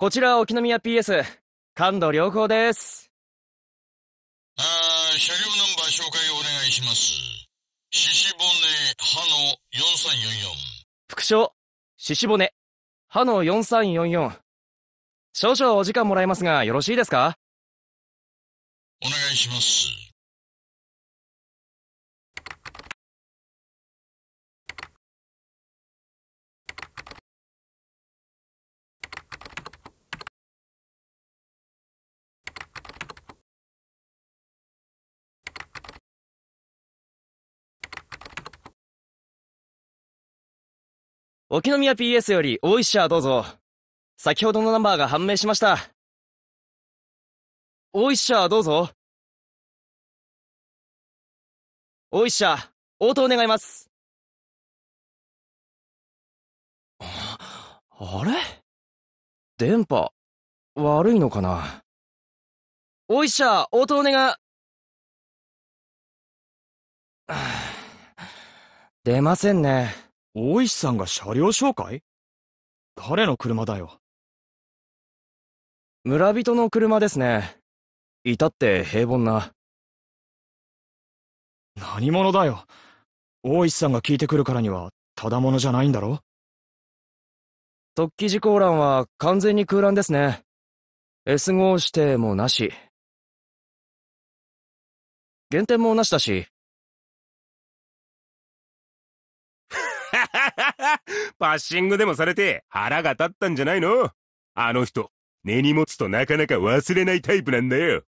こちら沖宮 PS、感度良好です。あー、車両ナンバー紹介をお願いします。獅子骨、歯の4344。副賞、獅子骨、歯の4344。少々お時間もらえますが、よろしいですかお願いします。沖宮 PS より大石社どうぞ。先ほどのナンバーが判明しました。大石社どうぞ。大石社、応答願います。あれ電波、悪いのかな大石社、応答願、出ませんね。大石さんが車両紹介誰の車だよ。村人の車ですね。至って平凡な。何者だよ。大石さんが聞いてくるからには、ただ者じゃないんだろ突起事項欄は完全に空欄ですね。S 号指定もなし。減点もなしだし、パッシングでもされて腹が立ったんじゃないのあの人、根に持つとなかなか忘れないタイプなんだよ。